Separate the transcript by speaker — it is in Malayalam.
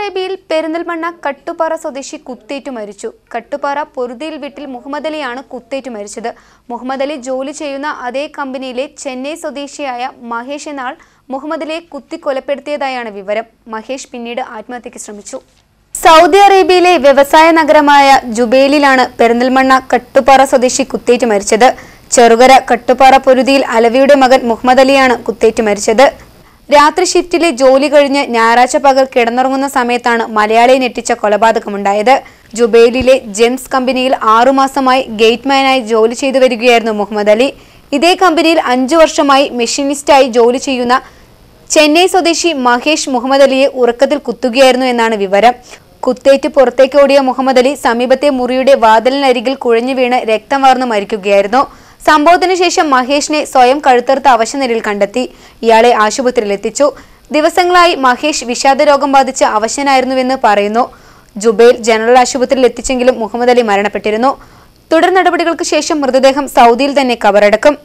Speaker 1: അറേബ്യയിൽ പെരിന്തൽമണ്ണ കട്ടുപാറ സ്വദേശി കുത്തേറ്റു മരിച്ചു കട്ടുപാറ പൊരുതിയിൽ വീട്ടിൽ മുഹമ്മദ് അലിയാണ് കുത്തേറ്റു മരിച്ചത് മുഹമ്മദ് അലി ജോലി ചെയ്യുന്ന അതേ കമ്പനിയിലെ ചെന്നൈ സ്വദേശിയായ മഹേഷ് എന്നാൾ മുഹമ്മദ് അലിയെ കുത്തിക്കൊലപ്പെടുത്തിയതായാണ് വിവരം മഹേഷ് പിന്നീട് ആത്മഹത്യക്ക് ശ്രമിച്ചു സൗദി അറേബ്യയിലെ വ്യവസായ നഗരമായ ജുബേലിലാണ് പെരിന്തൽമണ്ണ കട്ടുപാറ സ്വദേശി കുത്തേറ്റ് മരിച്ചത് ചെറുകര കട്ടുപാറ പൊരുതിയിൽ അലവിയുടെ മകൻ മുഹമ്മദ് അലിയാണ് കുത്തേറ്റ് മരിച്ചത് രാത്രി ഷിഫ്റ്റിലെ ജോലി കഴിഞ്ഞ് ഞായറാഴ്ച പകൽ കിടന്നുറങ്ങുന്ന സമയത്താണ് മലയാളിയെ ഞെട്ടിച്ച കൊലപാതകമുണ്ടായത് ജുബൈലിലെ ജെംസ് കമ്പനിയിൽ ആറുമാസമായി ഗേറ്റ്മാനായി ജോലി ചെയ്തു വരികയായിരുന്നു മുഹമ്മദ് അലി ഇതേ കമ്പനിയിൽ അഞ്ചു വർഷമായി മെഷീനിസ്റ്റായി ജോലി ചെയ്യുന്ന ചെന്നൈ സ്വദേശി മഹേഷ് മുഹമ്മദ് അലിയെ ഉറക്കത്തിൽ കുത്തുകയായിരുന്നു എന്നാണ് വിവരം കുത്തേറ്റ് പുറത്തേക്ക് ഓടിയ മുഹമ്മദ് അലി സമീപത്തെ മുറിയുടെ വാതിലിനരികിൽ കുഴഞ്ഞു വീണ് രക്തം വാർന്നു മരിക്കുകയായിരുന്നു സംഭവത്തിന് ശേഷം മഹേഷിനെ സ്വയം കഴുത്തറുത്ത അവശനിലയിൽ കണ്ടെത്തി ഇയാളെ ആശുപത്രിയിൽ എത്തിച്ചു ദിവസങ്ങളായി മഹേഷ് വിഷാദരോഗം ബാധിച്ച് അവശനായിരുന്നുവെന്ന് പറയുന്നു ജുബൈൽ ജനറൽ ആശുപത്രിയിൽ എത്തിച്ചെങ്കിലും മുഹമ്മദ് അലി മരണപ്പെട്ടിരുന്നു തുടർ നടപടികൾക്ക് ശേഷം മൃതദേഹം സൗദിയിൽ തന്നെ കബറടക്കും